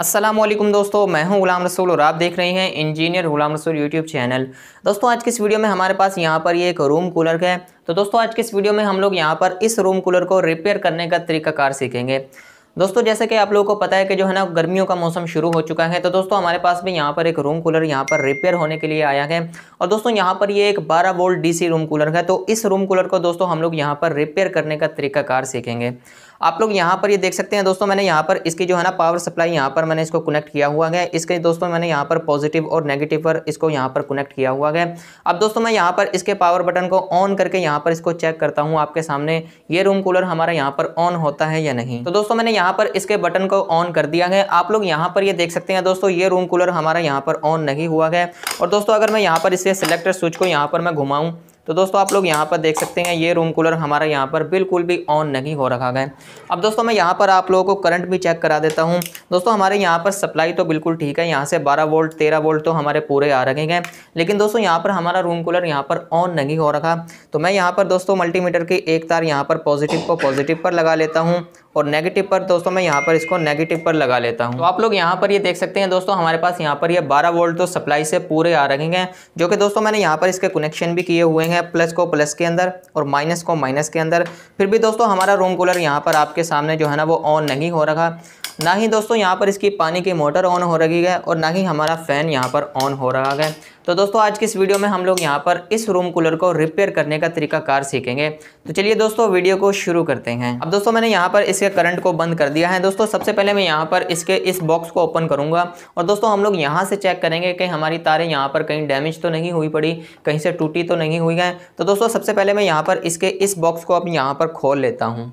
असलम दोस्तों मैं हूं गुलाम रसूल और आप देख रहे हैं इंजीनियर गुलाम रसूल यूट्यूब चैनल दोस्तों आज के इस वीडियो में हमारे पास यहाँ पर ये एक रूम कूलर है तो दोस्तों आज के इस वीडियो में हम लोग यहाँ पर इस रूम कूलर को रिपेयर करने का तरीकाकार सीखेंगे दोस्तों जैसे कि आप लोगों को पता है कि जो है ना गर्मियों का मौसम शुरू हो चुका है तो दोस्तों हमारे पास भी यहाँ पर एक रूम कूलर यहाँ पर रिपेयर होने के लिए आया है और दोस्तों यहाँ पर ये एक 12 वोल्ट डीसी रूम कूलर है तो इस रूम कूलर को दोस्तों हम लोग यहाँ पर रिपेयर करने का तरीकाकार सीखेंगे आप लोग यहाँ पर ये यह देख सकते हैं दोस्तों मैंने यहाँ पर इसकी जो है ना पावर सप्लाई यहाँ पर मैंने इसको कनेक्ट किया हुआ है इसके दोस्तों मैंने यहाँ पर पॉजिटिव और नेगेटिव पर इसको यहाँ पर कनेक्ट किया हुआ है अब दोस्तों मैं यहाँ पर इसके पावर बटन को ऑन करके यहाँ पर इसको चेक करता हूँ आपके सामने ये रूम कूलर हमारा यहाँ पर ऑन होता है या नहीं तो दोस्तों मैंने यहाँ पर इसके बटन को ऑन कर दिया है आप लोग यहाँ पर ये देख सकते हैं दोस्तों ये रूम कूलर हमारा यहाँ पर ऑन नहीं हुआ है और दोस्तों अगर मैं यहाँ पर इसे सिलेक्टर स्विच को यहाँ पर मैं घुमाऊँ तो दोस्तों आप लोग यहाँ पर देख सकते हैं ये रूम कूलर हमारा यहाँ पर बिल्कुल भी ऑन नहीं हो रखा गया अब दोस्तों मैं यहाँ पर आप लोगों को करंट भी चेक करा देता हूँ दोस्तों हमारे यहाँ पर सप्लाई तो बिल्कुल ठीक है यहाँ से बारह वोल्ट तेरह वोल्ट तो हमारे पूरे आ रखे हैं लेकिन दोस्तों यहाँ पर हमारा रूम कूलर यहाँ पर ऑन नहीं हो रखा तो मैं यहाँ पर दोस्तों मल्टीमीटर की एक तार यहाँ पर पॉजिटिव को पॉजिटिव पर लगा लेता हूँ और नेगेटिव पर दोस्तों मैं यहाँ पर इसको नेगेटिव पर लगा लेता हूँ तो आप लोग यहाँ पर ये देख सकते हैं दोस्तों हमारे पास यहाँ पर ये यह बारह वोल्ट तो सप्लाई से पूरे आ रखे हैं जो कि दोस्तों मैंने यहाँ पर इसके कनेक्शन भी किए हुए हैं है प्लस को प्लस के अंदर और माइनस को माइनस के अंदर फिर भी दोस्तों हमारा रूम कूलर यहाँ पर आपके सामने जो है ना वो ऑन नहीं हो रहा ना ही दोस्तों यहाँ पर इसकी पानी की मोटर ऑन हो रही है और ना ही हमारा फ़ैन यहाँ पर ऑन हो रहा है तो दोस्तों आज की इस वीडियो में हम लोग यहाँ पर इस रूम कूलर को रिपेयर करने का तरीका कार सीखेंगे तो चलिए दोस्तों वीडियो को शुरू करते हैं अब दोस्तों मैंने यहाँ पर इसके करंट को बंद कर दिया है दोस्तों सबसे पहले मैं यहाँ पर इसके इस बॉक्स को ओपन करूँगा और दोस्तों हम लोग यहाँ से चेक करेंगे कि हमारी तारें यहाँ पर कहीं डैमेज तो नहीं हुई पड़ी कहीं से टूटी तो नहीं हुई है तो दोस्तों सबसे पहले मैं यहाँ पर इसके इस बॉक्स को अब यहाँ पर खोल लेता हूँ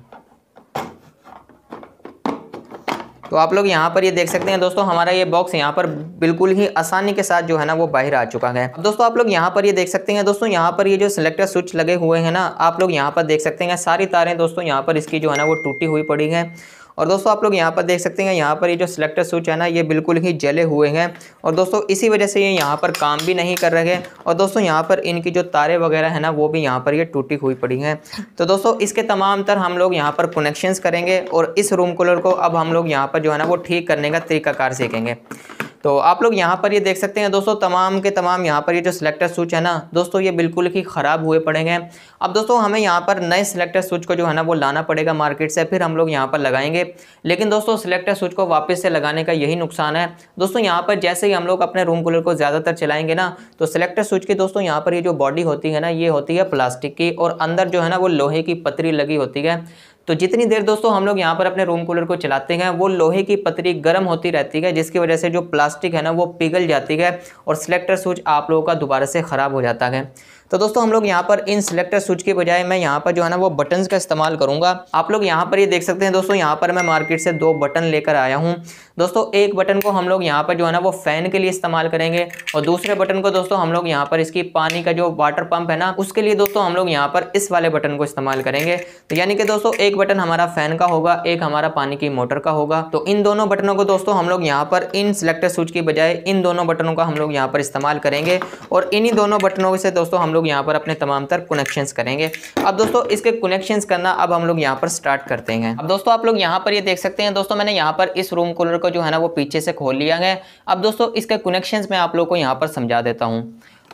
तो आप लोग यहाँ पर ये देख सकते हैं दोस्तों हमारा ये बॉक्स यहाँ पर बिल्कुल ही आसानी के साथ जो है ना वो बाहर आ चुका है दोस्तों आप लोग यहाँ पर ये देख सकते हैं दोस्तों यहाँ पर ये जो सिलेक्टर स्विच लगे हुए हैं ना आप लोग यहाँ पर देख सकते हैं सारी तारें दोस्तों यहाँ पर इसकी जो है ना वो टूटी हुई पड़ी है और दोस्तों आप लोग यहाँ पर देख सकते हैं यहाँ पर ये जो सिलेक्टर स्विच है ना ये बिल्कुल ही जले हुए हैं और दोस्तों इसी वजह से ये यहाँ पर काम भी नहीं कर रहे हैं और दोस्तों यहाँ पर इनकी जो तारे वगैरह है ना वो भी यहाँ पर ये टूटी हुई पड़ी हैं तो दोस्तों इसके तमाम तर हम लोग यहाँ पर कनेक्शंस करेंगे और इस रूम कूलर को अब हम लोग यहाँ पर जो है ना वो ठीक करने का तरीकाकार सीखेंगे तो आप लोग यहाँ पर ये देख सकते हैं दोस्तों तमाम के तमाम यहाँ पर ये जो सिलेक्टर स्विच है ना दोस्तों ये बिल्कुल ही ख़राब हुए पड़ेंगे अब दोस्तों हमें यहाँ पर नए सिलेक्टर स्विच को जो है ना वो लाना पड़ेगा मार्केट से फिर हम लोग यहाँ पर लगाएंगे लेकिन दोस्तों सिलेक्टर स्विच को वापस से लगाने का यही नुकसान है दोस्तों यहाँ पर जैसे ही हम लोग अपने रूम कूलर को ज़्यादातर चलाएँगे ना तो सिलेक्टर स्विच की दोस्तों यहाँ पर ये जो बॉडी होती है ना ये होती है प्लास्टिक की और अंदर जो है ना वो लोहे की पतरी लगी होती है तो जितनी देर दोस्तों हम लोग यहाँ पर अपने रूम कूलर को चलाते हैं वो लोहे की पतरी गर्म होती रहती है जिसकी वजह से जो प्लास्टिक है ना वो पिघल जाती है और सिलेक्टर स्विच आप लोगों का दोबारा से ख़राब हो जाता है तो दोस्तों हम लोग यहाँ पर इन सिलेक्टर स्विच के बजाय मैं यहाँ पर जो है ना वो बटन का इस्तेमाल करूँगा आप लोग यहाँ पर ये देख सकते हैं दोस्तों यहाँ पर मैं मार्केट से दो बटन लेकर आया हूँ दोस्तों एक बटन को हम लोग यहाँ पर जो है ना वो फैन के लिए इस्तेमाल करेंगे और दूसरे बटन को दोस्तों हम लोग यहाँ पर इसकी पानी का जो वाटर पंप है ना उसके लिए दोस्तों हम लोग यहाँ पर इस वाले बटन को इस्तेमाल करेंगे तो यानी कि दोस्तों एक बटन हमारा फैन का होगा एक हमारा पानी की मोटर का होगा तो इन दोनों बटनों को दोस्तों हम लोग यहाँ पर इन सिलेक्टर स्विच की बजाय इन दोनों बटनों का हम लोग यहाँ पर इस्तेमाल करेंगे और इन्हीं दोनों बटनों से दोस्तों हम लोग यहाँ पर अपने तमाम तर कनेक्शन करेंगे अब दोस्तों इसके कनेक्शन करना अब हम लोग यहाँ पर स्टार्ट करते हैं अब दोस्तों आप लोग यहाँ पर ये देख सकते हैं दोस्तों मैंने यहाँ पर इस रूम कूलर को जो है ना वो पीछे से खोल लिया गया अब दोस्तों इसके कनेक्शंस मैं आप लोग को यहाँ पर समझा देता हूँ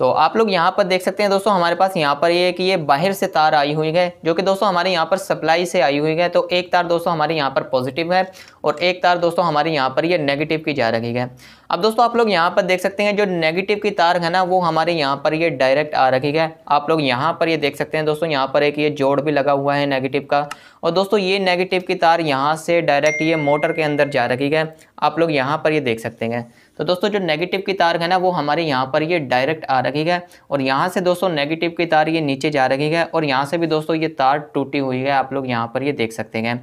तो आप लोग यहाँ पर देख सकते हैं दोस्तों हमारे पास यहाँ पर ये यह कि ये बाहर से तार आई हुई है जो कि दोस्तों हमारे यहाँ पर सप्लाई से आई हुई है तो एक तार दोस्तों हमारे यहाँ पर पॉजिटिव है और एक तार दोस्तों हमारे यहाँ पर ये यह नेगेटिव की जा रही है अब दोस्तों आप लोग यहाँ पर देख सकते हैं जो नेगेटिव की तार है ना वो हमारे यहाँ पर ये यह डायरेक्ट आ रखी है आप लोग यहाँ पर ये देख सकते हैं दोस्तों यहाँ पर एक ये जोड़ भी लगा हुआ है नेगेटिव का और दोस्तों ये नेगेटिव की तार यहाँ से डायरेक्ट ये मोटर के अंदर जा रखी है आप लोग यहाँ पर ये देख सकते हैं तो दोस्तों जो नेगेटिव की तार है ना वो हमारे यहाँ पर ये डायरेक्ट आ रही है और यहाँ से दोस्तों नेगेटिव की तार ये नीचे जा रही है और यहाँ से भी दोस्तों ये तार टूटी हुई है आप लोग यहाँ पर ये देख सकते हैं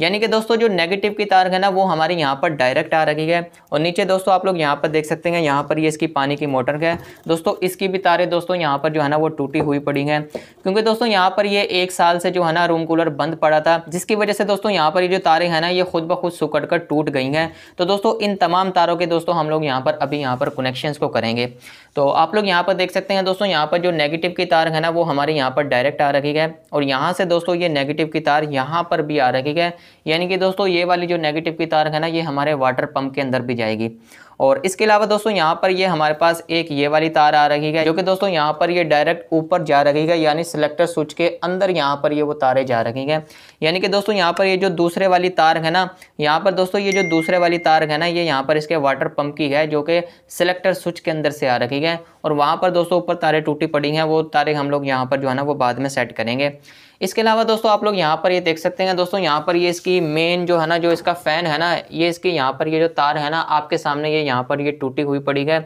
यानी कि दोस्तों जो नेगेटिव की तार है ना वो हमारे यहाँ पर डायरेक्ट आ रही है और नीचे दोस्तों आप लोग यहाँ पर देख सकते हैं यहाँ पर ये इसकी पानी की मोटर है दोस्तों इसकी भी तारें दोस्तों यहाँ पर जो है ना वो टूटी हुई पड़ी हैं क्योंकि दोस्तों यहाँ पर ये एक साल से जो है ना रूम कूलर बंद पड़ा था जिसकी वजह से दोस्तों यहाँ पर ये जो तारें हैं ना ये खुद ब खुद सुकड़ कर टूट गई हैं तो दोस्तों इन तमाम तारों के दोस्तों हम लोग यहाँ पर अभी यहाँ पर कनेक्शन को करेंगे तो आप लोग यहाँ पर देख सकते हैं दोस्तों यहाँ पर जो नेगेटिव की तार है ना वो हमारे यहाँ पर डायरेक्ट आ रखी है और यहाँ से दोस्तों ये नेगेटिव की तार यहाँ पर भी आ रखी है यानी कि दोस्तों ये वाली जो नेगेटिव की तार है ना ये हमारे वाटर पंप के अंदर भी जाएगी और इसके अलावा दोस्तों यहाँ पर ये हमारे पास एक ये वाली तार आ रही है जो कि दोस्तों यहाँ पर ये डायरेक्ट ऊपर जा रही है यानी सिलेक्टर स्विच के अंदर यहाँ पर ये वो तारें जा रही हैं यानी कि दोस्तों यहाँ पर ये जो दूसरे वाली तार है ना यहाँ पर दोस्तों ये जो दूसरे वाली तार है ना ये यहाँ पर इसके वाटर पंप की है जो कि सिलेक्टर स्विच के अंदर से आ रही है और वहाँ पर दोस्तों ऊपर तारें टूटी पड़ी हैं वो तारें हम लोग यहाँ पर जो है ना वो बाद में सेट करेंगे इसके अलावा दोस्तों आप लोग यहाँ पर ये देख सकते हैं दोस्तों यहाँ पर ये इसकी मेन जो है ना जो इसका फ़ैन है ना ये इसके यहाँ पर ये जो तार है ना आपके सामने ये यहाँ पर ये टूटी हुई पड़ी है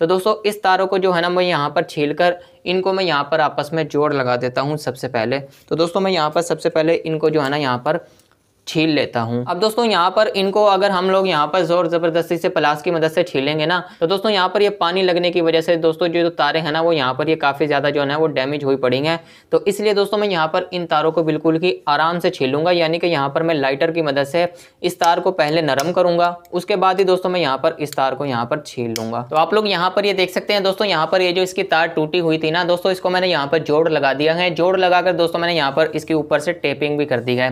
तो दोस्तों इस तारों को जो है ना मैं यहाँ पर छील कर इनको मैं यहाँ पर आपस में जोड़ लगा देता हूँ सबसे पहले तो दोस्तों मैं यहाँ पर सबसे पहले इनको जो है ना यहाँ पर छील लेता हूँ अब दोस्तों यहाँ पर इनको अगर हम लोग यहाँ पर जोर ज़बरदस्ती से प्लास की मदद से छीलेंगे ना तो दोस्तों यहाँ पर ये पानी लगने की वजह से दोस्तों जो तारे हैं ना वो यहाँ पर ये काफ़ी ज़्यादा जो है ना वो डैमेज हुई पड़ी हैं तो इसलिए दोस्तों मैं यहाँ पर इन तारों को बिल्कुल ही आराम से छीलूंगा यानी कि यहाँ पर मैं लाइटर की मदद से इस तार को पहले नरम करूँगा उसके बाद ही दोस्तों मैं यहाँ पर इस तार को यहाँ पर छील लूँगा तो आप लोग यहाँ पर ये देख सकते हैं दोस्तों यहाँ पर ये जो इसकी तार टूटी हुई थी ना दोस्तों इसको मैंने यहाँ पर जोड़ लगा दिया है जोड़ लगाकर दोस्तों मैंने यहाँ पर इसके ऊपर से टेपिंग भी कर दी है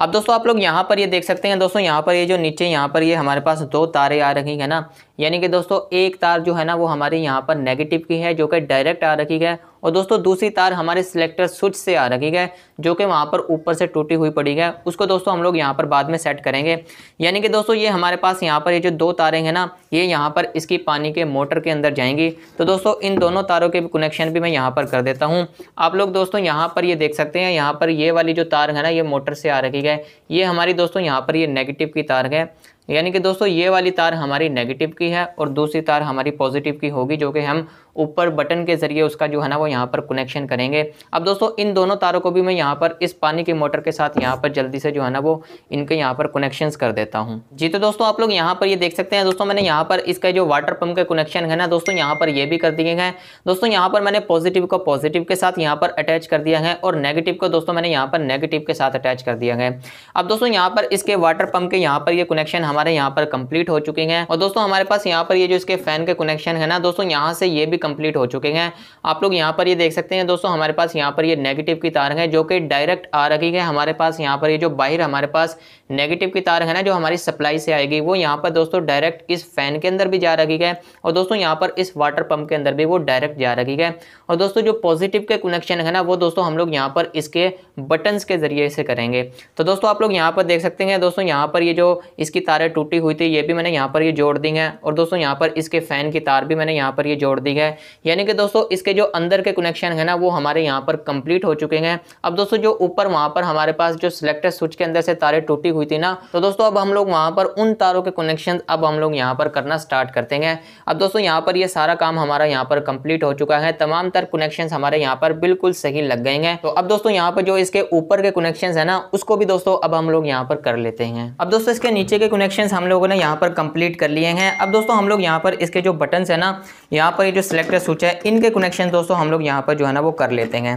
अब दोस्तों आप लोग यहाँ पर ये देख सकते हैं दोस्तों यहाँ पर ये जो नीचे यहाँ पर ये हमारे पास दो तारे आ रही है ना यानी कि दोस्तों एक तार जो है ना वो हमारे यहाँ पर नेगेटिव की है जो कि डायरेक्ट आ रखी है और दोस्तों दूसरी तार हमारे सिलेक्टर स्विच से आ रखी है जो कि वहाँ पर ऊपर से टूटी हुई पड़ी है उसको दोस्तों हम लोग यहाँ पर बाद में सेट करेंगे यानी कि दोस्तों ये हमारे पास यहाँ पर ये जो दो तारें हैं ना ये यहाँ पर इसकी पानी के मोटर के अंदर जाएंगी तो दोस्तों इन दोनों तारों के कनेक्शन भी मैं यहाँ पर कर देता हूँ आप लोग दोस्तों यहाँ पर ये देख सकते हैं यहाँ पर ये वाली जो तार है ना ये मोटर से आ रखी है ये हमारी दोस्तों यहाँ पर ये नेगेटिव की तार है यानी कि दोस्तों ये वाली तार हमारी नेगेटिव की है और दूसरी तार हमारी पॉजिटिव की होगी जो कि हम ऊपर बटन के ज़रिए उसका जो है ना वो यहाँ पर कनेक्शन करेंगे अब दोस्तों इन दोनों तारों को भी मैं यहाँ पर इस पानी की मोटर के साथ यहाँ पर जल्दी से जो है ना वो इनके यहाँ पर कनेक्शन कर देता हूँ जी तो दोस्तों आप लोग यहाँ पर ये यह देख सकते हैं दोस्तों मैंने यहाँ पर इसका जो वाटर पंप के कनेक्शन है ना दोस्तों यहाँ पर ये भी कर दिए हैं दोस्तों यहाँ पर मैंने पॉजिटिव को पॉजिटिव के साथ यहाँ पर अटैच कर दिया है और नेगेटिव को दोस्तों मैंने यहाँ पर नेगेटिव के साथ अटैच कर दिया है अब दोस्तों यहाँ पर इसके वाटर पंप के यहाँ पर ये कनेक्शन हमारे यहाँ पर कंप्लीट हो चुके हैं और दोस्तों हमारे पास यहाँ पर ये जो इसके फैन के कनेक्शन है ना दोस्तों यहाँ से ये भी कंप्लीट हो चुके हैं आप लोग यहाँ पर ये देख सकते हैं दोस्तों हमारे पास यहाँ पर ये नेगेटिव की तार है जो कि डायरेक्ट आ रही है हमारे पास यहाँ पर ये जो बाहर हमारे पास नेगेटिव की तार है ना जो हमारी सप्लाई से आएगी वो यहाँ पर दोस्तों डायरेक्ट इस फैन के अंदर भी जा रही है और दोस्तों यहाँ पर इस वाटर पंप के अंदर भी वो डायरेक्ट जा रही है और दोस्तों जो पॉजिटिव के कनेक्शन है ना वो दोस्तों हम लोग यहाँ पर इसके बटन्स के ज़रिए से करेंगे तो दोस्तों आप लोग यहाँ पर देख सकते हैं दोस्तों यहाँ पर ये जो इसकी तारें टूटी हुई थी ये भी मैंने यहाँ पर ये जोड़ दी है और दोस्तों यहाँ पर इसके फ़ैन की तार भी मैंने यहाँ पर ये जोड़ दी है है यानी कि दोस्तों इसके जो अंदर के कनेक्शन है ना वो हमारे यहाँ पर कंप्लीट हो चुके हैं अब दोस्तों जो ऊपर वहाँ पर हमारे पास जो सिलेक्टर स्विच के अंदर से तारे टूटी हुई थी ना तो दोस्तों अब हम लोग वहाँ पर उन तारों के कनेक्शन अब हम लोग यहाँ पर करना स्टार्ट करते हैं अब दोस्तों यहाँ पर ये सारा काम हमारा यहाँ पर कंप्लीट हो चुका है तमाम तर कनेक्शन हमारे यहाँ पर बिल्कुल सही लग गए हैं तो अब दोस्तों यहाँ पर जो इसके ऊपर के कनेक्शन है ना उसको भी दोस्तों अब हम लोग यहाँ पर कर लेते हैं अब दोस्तों इसके नीचे के कनेक्शन हम लोगों ने यहाँ पर कंप्लीट कर लिए हैं अब दोस्तों हम लोग यहाँ पर इसके जो बटन है ना यहाँ पर ये जो सिलेक्ट कलेक्टर स्विच है इनके कनेक्शन दोस्तों हम लोग यहाँ पर जो है ना वो कर लेते हैं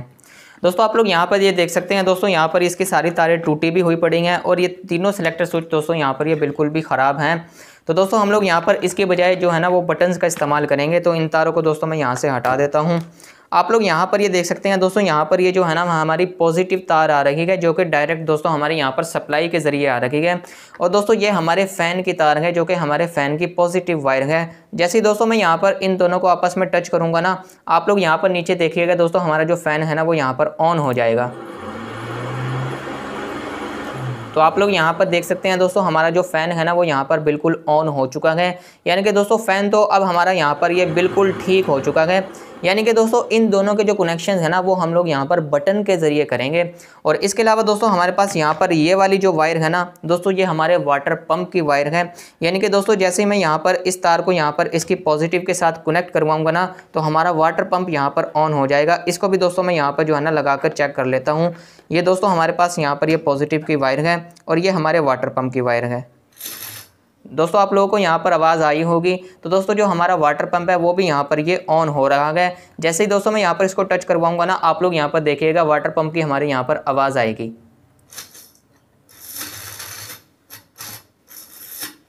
दोस्तों आप लोग यहाँ पर ये देख सकते हैं दोस्तों यहाँ पर इसकी सारी तारें टूटी भी हुई पड़ी हैं और ये तीनों सिलेक्टर स्विच दोस्तों यहाँ पर ये बिल्कुल भी ख़राब हैं तो दोस्तों हम लोग यहाँ पर इसके बजाय जो है ना वो बटन्स का इस्तेमाल करेंगे तो इन तारों को दोस्तों मैं यहाँ से हटा देता हूँ आप लोग यहाँ पर ये देख सकते हैं दोस्तों यहाँ पर ये जो है ना हमारी पॉजिटिव तार आ रही है जो कि डायरेक्ट दोस्तों हमारे यहाँ पर सप्लाई के ज़रिए आ रही है और दोस्तों ये हमारे फ़ैन की तार है जो कि हमारे फ़ैन की पॉजिटिव वायर है जैसे दोस्तों मैं यहाँ पर इन दोनों को आपस में टच करूँगा ना आप लोग यहाँ पर नीचे देखिएगा दोस्तों हमारा जो फ़ैन है ना वो यहाँ पर ऑन हो जाएगा तो आप लोग यहाँ पर देख सकते हैं दोस्तों हमारा जो फ़ैन है ना वो यहाँ पर बिल्कुल ऑन हो चुका है यानी कि दोस्तों फ़ैन तो अब हमारा यहाँ पर ये बिल्कुल ठीक हो चुका है यानी कि दोस्तों इन दोनों के जो कनेक्शन है ना वो हम लोग यहाँ पर बटन के ज़रिए करेंगे और इसके अलावा दोस्तों हमारे पास यहाँ पर ये वाली जो वायर है ना दोस्तों ये हमारे वाटर पम्प की वायर है यानी कि दोस्तों जैसे ही मैं यहाँ पर इस तार को यहाँ पर इसकी पॉजिटिव के साथ कनेक्ट करवाऊँगा ना तो हमारा वाटर पम्प यहाँ पर ऑन हो जाएगा इसको भी दोस्तों मैं यहाँ पर जो है ना लगा कर चेक कर लेता हूँ ये दोस्तों हमारे पास यहाँ पर ये पॉजिटिव की वायर है और ये हमारे वाटर पम्प की वायर है दोस्तों आप लोगों को यहाँ पर आवाज़ आई होगी तो दोस्तों जो हमारा वाटर पंप है वो भी यहाँ पर ये ऑन हो रहा है जैसे ही दोस्तों मैं यहाँ पर इसको टच करवाऊंगा ना आप लोग यहाँ पर देखिएगा वाटर पंप की हमारे यहाँ पर आवाज़ आएगी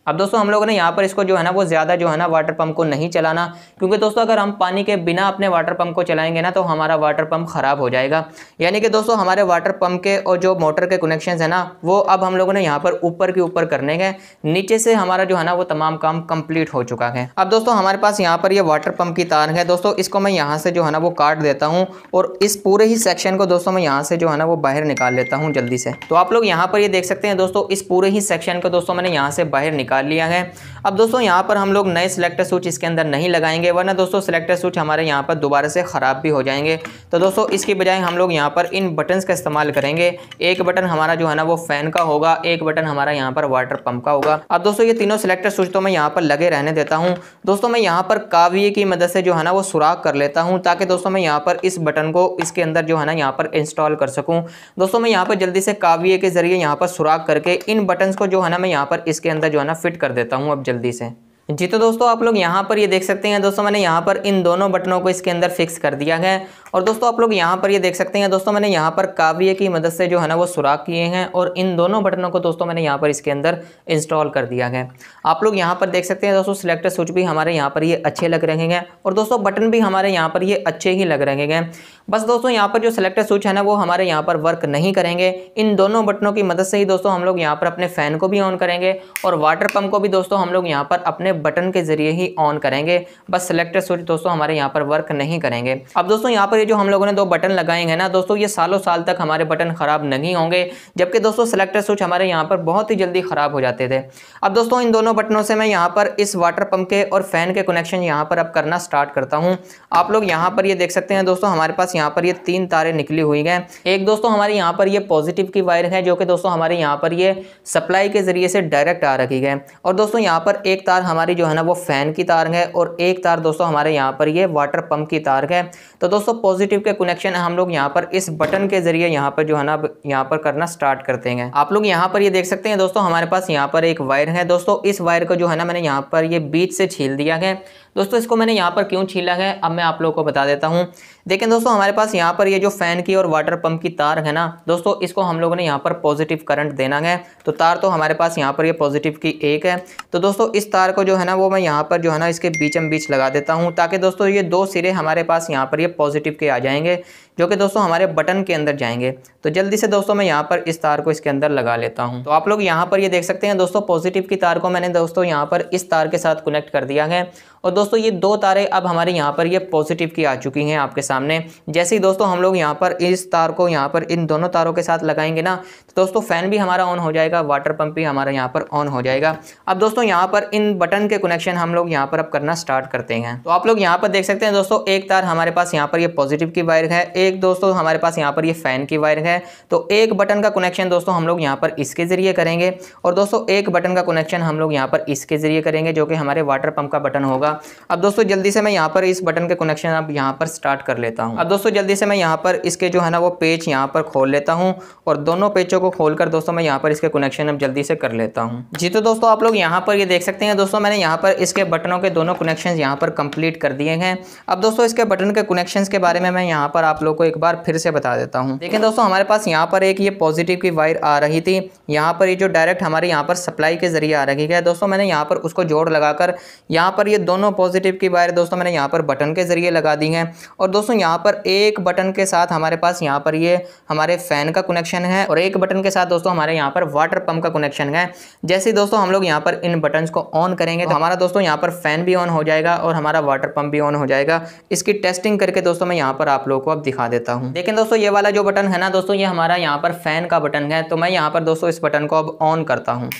अब दोस्तों हम लोगों ने यहाँ पर इसको जो है ना वो ज़्यादा जो है ना वाटर पंप को नहीं चलाना क्योंकि दोस्तों अगर हम पानी के बिना अपने वाटर पंप को चलाएंगे ना तो हमारा वाटर पंप ख़राब हो जाएगा यानी कि दोस्तों हमारे वाटर पंप के और जो मोटर के कनेक्शन है ना वो अब हम लोगों ने यहाँ पर ऊपर के ऊपर करने हैं नीचे से हमारा जो है ना वो तमाम काम कम्प्लीट हो चुका है अब दोस्तों हमारे पास यहाँ पर ये वाटर पम्प की तार है दोस्तों इसको मैं यहाँ से जो है ना वो काट देता हूँ और इस पूरे ही सेक्शन को दोस्तों मैं यहाँ से जो है ना वो बाहर निकाल लेता हूँ जल्दी से तो आप लोग यहाँ पर ये देख सकते हैं दोस्तों इस पूरे ही सेक्शन को दोस्तों मैंने यहाँ से बाहर निकाल निकाल लिया है अब दोस्तों यहाँ पर हम लोग नए सिलेक्टर स्विच इसके अंदर नहीं लगाएंगे वरना दोस्तों सिलेक्टर स्विच हमारे यहाँ पर दोबारा से ख़राब भी हो जाएंगे तो दोस्तों इसके बजाय हम लोग यहाँ पर इन बटन्स का इस्तेमाल करेंगे एक बटन हमारा जो है ना वो फ़ैन का होगा एक बटन हमारा यहाँ पर वाटर पम्प का होगा अब दोस्तों ये तीनों सिलेक्टर स्विच तो मैं यहाँ पर लगे रहने देता हूँ दोस्तों मैं यहाँ पर काव्य की मदद से जो है ना वो सुराख कर लेता हूँ ताकि दोस्तों मैं यहाँ पर इस बटन को इसके अंदर जो है ना यहाँ पर इंस्टॉल कर सकूँ दोस्तों मैं यहाँ पर जल्दी से काव्य के ज़रिए यहाँ पर सुराख करके इन बटन को जो है ना मैं यहाँ पर इसके अंदर जो है ना फिट कर देता हूँ अब जल्दी से जी तो दोस्तों आप लोग यहाँ पर ये देख सकते हैं दोस्तों मैंने यहाँ पर इन दोनों बटनों को इसके अंदर फिक्स कर दिया है और दोस्तों आप लोग यहाँ पर ये देख सकते हैं दोस्तों मैंने यहाँ पर काव्य की मदद से जो है ना वो सुराख किए हैं और इन दोनों बटनों को दोस्तों मैंने यहाँ पर इसके अंदर इंस्टॉल कर दिया है आप लोग यहाँ पर देख सकते हैं दोस्तों सिलेक्टर स्विच भी हमारे यहाँ पर ये अच्छे लग रहे हैं और दोस्तों बटन भी हमारे यहाँ पर ये अच्छे ही लग रहे हैं बस दोस्तों यहाँ पर जो सिलेक्टर स्विच है ना वो हमारे यहाँ पर वर्क नहीं करेंगे इन दोनों बटनों की मदद से ही दोस्तों हम लोग यहाँ पर अपने फ़ैन को भी ऑन करेंगे और वाटर पंप को भी दोस्तों हम लोग यहाँ पर अपने बटन के ज़रिए ही ऑन करेंगे बस सिलेक्टर स्विच दोस्तों हमारे यहाँ पर वर्क नहीं करेंगे अब दोस्तों यहाँ पर जो हम लोगों ने दो बटन लगाए हैं ना दोस्तों ये सालों साल तक हमारे बटन ख़राब नहीं होंगे जबकि दोस्तों सेलेक्टर स्विच हमारे यहाँ पर बहुत ही जल्दी ख़राब हो जाते थे अब दोस्तों इन दोनों बटनों से मैं यहाँ पर इस वाटर पम्प के और फ़ैन के कनेक्शन यहाँ पर अब करना स्टार्ट करता हूँ आप लोग यहाँ पर ये देख सकते हैं दोस्तों हमारे पास यहाँ पर ये तीन तारे निकली हुई हैं एक दोस्तों हमारे यहाँ पर ये पॉजिटिव की वायर है जो कि दोस्तों हमारे यहाँ पर ये सप्लाई के ज़रिए से डायरेक्ट आ रखी है और दोस्तों यहाँ पर एक तार हमारी जो है ना वो फ़ैन की तार है और एक तार दोस्तों हमारे यहाँ पर ये वाटर पम्प की तार है तो दोस्तों पॉजिटिव के कनेक्शन हम लोग यहाँ पर इस बटन के जरिए यहाँ पर जो है ना यहाँ पर करना स्टार्ट करते हैं आप लोग यहाँ पर ये देख सकते हैं दोस्तों हमारे पास यहाँ पर एक वायर है दोस्तों इस वायर को जो है ना मैंने यहाँ पर ये बीच से छील दिया है दोस्तों इसको मैंने यहाँ पर क्यों छीला है अब मैं आप लोगों को बता देता हूँ देखें दोस्तों हमारे पास यहाँ पर ये यह जो फ़ैन की और वाटर पंप की तार है ना दोस्तों इसको हम लोगों ने यहाँ पर पॉजिटिव करंट देना है तो तार तो हमारे पास यहाँ पर ये यह पॉजिटिव की एक है तो दोस्तों इस तार को जो है ना वो मैं यहाँ पर जो है ना इसके बीचम बीच लगा देता हूँ ताकि दोस्तों ये दो सिरे हमारे पास यहाँ पर ये यह पॉजिटिव के आ जाएंगे जो कि दोस्तों हमारे बटन के अंदर जाएंगे तो जल्दी से दोस्तों मैं यहाँ पर इस तार को इसके अंदर लगा लेता हूँ तो आप लोग यहाँ पर ये यह देख सकते हैं दोस्तों पॉजिटिव की तार को मैंने दोस्तों यहाँ पर इस तार के साथ कनेक्ट कर दिया है और दोस्तों ये दो तारे अब हमारे यहाँ पर ये पॉजिटिव की आ चुकी हैं आपके सामने जैसे ही दोस्तों हम लोग यहाँ पर इस तार को यहाँ पर इन दोनों तारों के साथ लगाएंगे ना तो दोस्तों फ़ैन भी हमारा ऑन हो जाएगा वाटर पंप भी हमारा यहाँ पर ऑन हो जाएगा अब दोस्तों यहाँ पर इन बटन के कनेक्शन हम लोग यहाँ पर अब करना स्टार्ट करते हैं तो आप लोग यहाँ पर देख सकते हैं दोस्तों एक तार हमारे पास यहाँ पर ये पॉजिटिव की वायर है एक दोस्तों हमारे पास यहाँ पर ये फ़ैन की वायर है तो एक बटन का कनेक्शन दोस्तों हम लोग यहाँ पर इसके ज़रिए करेंगे और दोस्तों एक बटन का कनेक्शन हम लोग यहाँ पर इसके ज़रिए करेंगे जो कि हमारे वाटर पंप का बटन होगा अब दोस्तों जल्दी से मैं यहाँ पर इस बटन के कनेक्शन अब यहाँ पर स्टार्ट कर लेता हूँ अब दोस्तों जल्दी से मैं यहाँ पर इसके जो है ना वो पेच यहाँ पर खोल लेता हूँ और दोनों पेचों को खोल दोस्तों मैं यहाँ पर इसके कनेक्शन अब जल्दी से कर लेता हूँ जी तो दोस्तों आप लोग यहाँ पर ये देख सकते हैं दोस्तों मैंने यहाँ पर इसके बटनों के दोनों कनेक्शन यहाँ पर कंप्लीट कर दिए हैं अब दोस्तों इसके बटन के कनेक्शन के बारे में मैं यहाँ पर आप लोग लोग को एक बार फिर से बता देता हूँ लेकिन दोस्तों हमारे पास यहाँ पर एक ये पॉजिटिव की वायर आ रही थी यहाँ पर ये जो डायरेक्ट हमारे यहाँ पर सप्लाई के ज़रिए आ रही है दोस्तों मैंने यहाँ पर उसको जोड़ लगाकर यहाँ पर ये दोनों पॉजिटिव की वायर दोस्तों मैंने यहाँ पर बटन के ज़रिए लगा दी है और दोस्तों यहाँ पर एक बटन के साथ हमारे पास यहाँ पर ये हमारे फ़ैन का कनेक्शन है और एक बटन के साथ दोस्तों हमारे यहाँ पर वाटर पंप का कनेक्शन है जैसे दोस्तों हम लोग यहाँ पर इन बटन को ऑन करेंगे तो हमारा दोस्तों यहाँ पर फ़ैन भी ऑन हो जाएगा और हमारा वाटर पंप भी ऑन हो जाएगा इसकी टेस्टिंग करके दोस्तों मैं यहाँ पर आप लोगों को अब दिखा दिखा देता हूँ लेकिन दोस्तों ये वाला जो बटन है ना दोस्तों ये हमारा यहाँ पर फ़ैन का बटन है तो मैं यहाँ पर दोस्तों इस बटन को अब ऑन करता हूँ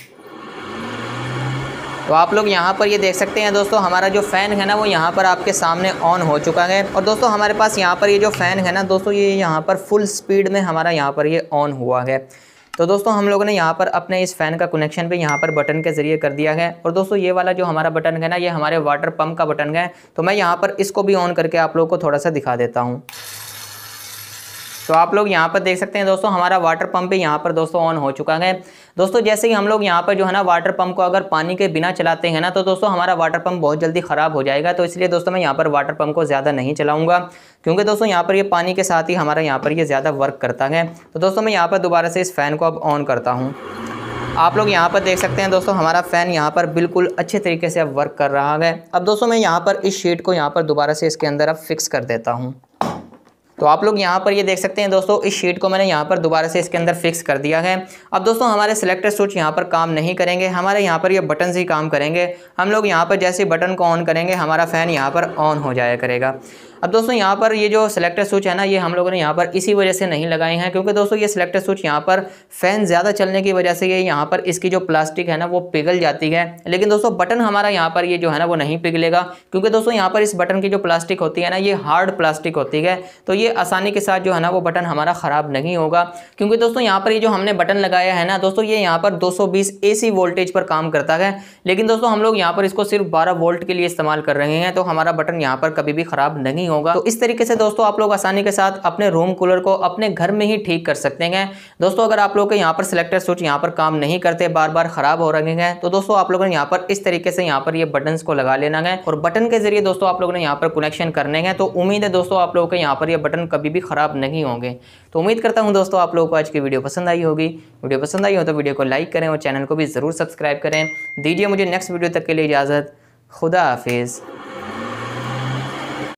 तो आप लोग यहाँ पर ये देख सकते हैं दोस्तों हमारा जो फ़ैन है ना वो यहाँ पर आपके सामने ऑन हो चुका है और दोस्तों हमारे पास यहाँ पर ये जो फ़ैन है ना दोस्तों ये यहाँ पर फुल स्पीड में हमारा यहाँ पर ये ऑन हुआ है तो दोस्तों हम लोगों ने यहाँ पर अपने इस फ़ैन का कनेक्शन भी यहाँ पर बटन के ज़रिए कर दिया है और दोस्तों ये वाला जो हमारा बटन है ना ये हमारे वाटर पम्प का बटन है तो मैं यहाँ पर इसको भी ऑन करके आप लोग को थोड़ा सा दिखा देता हूँ तो आप लोग यहाँ पर देख सकते हैं दोस्तों हमारा वाटर पंप भी यहाँ पर दोस्तों ऑन हो चुका है दोस्तों जैसे ही हम लोग यहाँ पर जो है ना वाटर पंप को अगर पानी के बिना चलाते हैं ना तो दोस्तों हमारा वाटर पंप बहुत जल्दी ख़राब हो जाएगा तो इसलिए दोस्तों मैं यहाँ पर वाटर पंप को ज़्यादा नहीं चलाऊँगा क्योंकि दोस्तों यहाँ पर ये पानी के साथ ही हमारा यहाँ पर ये ज़्यादा वर्क करता है तो दोस्तों मैं यहाँ पर दोबारा से इस फ़ैन को अब ऑन करता हूँ आप लोग यहाँ पर देख सकते हैं दोस्तों हमारा फ़ैन यहाँ पर बिल्कुल अच्छे तरीके से अब वर्क कर रहा है अब दोस्तों मैं यहाँ पर इस शीट को यहाँ पर दोबारा से इसके अंदर अब फिक्स कर देता हूँ तो आप लोग यहाँ पर ये देख सकते हैं दोस्तों इस शीट को मैंने यहाँ पर दोबारा से इसके अंदर फिक्स कर दिया है अब दोस्तों हमारे सिलेक्टर स्विच यहाँ पर काम नहीं करेंगे हमारे यहाँ पर ये यह बटन ही काम करेंगे हम लोग यहाँ पर जैसे बटन को ऑन करेंगे हमारा फ़ैन यहाँ पर ऑन हो जाया करेगा अब दोस्तों यहाँ पर ये जो सिलेक्टर स्विच है ना ये हम लोगों ने यहाँ पर इसी वजह से नहीं लगाए हैं क्योंकि दोस्तों ये सिलेक्टर स्विच यहाँ पर फ़ैन ज़्यादा चलने की वजह से ये यहाँ पर इसकी जो प्लास्टिक है ना वो पिघल जाती है लेकिन दोस्तों बटन हमारा यहाँ पर ये जो है ना वो नहीं पिघलेगा क्योंकि दोस्तों यहाँ पर इस बटन की जो प्लास्टिक होती है ना ये हार्ड प्लास्टिक होती है तो ये आसानी के साथ जो है ना वो बटन हमारा ख़राब नहीं होगा क्योंकि दोस्तों यहाँ पर ये जो हमने बटन लगाया है ना दोस्तों ये यहाँ पर दो सौ वोल्टेज पर काम करता है लेकिन दोस्तों हम लोग यहाँ पर इसको सिर्फ बारह वोल्ट के लिए इस्तेमाल कर रहे हैं तो हमारा बटन यहाँ पर कभी भी ख़राब नहीं नहीं होगा तो इस तरीके से दोस्तों आप लोग आसानी के साथ अपने रूम कूलर को अपने घर में ही ठीक कर सकते हैं दोस्तों अगर आप लोग के यहाँ पर सिलेक्टर स्विच यहाँ पर काम नहीं करते बार बार खराब हो रहे हैं तो दोस्तों आप लोगों ने यहाँ पर इस तरीके से यहाँ पर ये बटन को लगा लेना है और बटन के जरिए दोस्तों आप लोगों ने यहाँ पर कनेक्शन करने हैं तो उम्मीद है दोस्तों आप लोगों के यहाँ पर ये बटन कभी भी खराब नहीं होंगे तो उम्मीद करता हूँ दोस्तों आप लोगों को आज की वीडियो पसंद आई होगी वीडियो पसंद आई हो तो वीडियो को लाइक करें और चैनल को भी ज़रूर सब्सक्राइब करें दीजिए मुझे नेक्स्ट वीडियो तक के लिए इजाज़त खुदा हाफिज़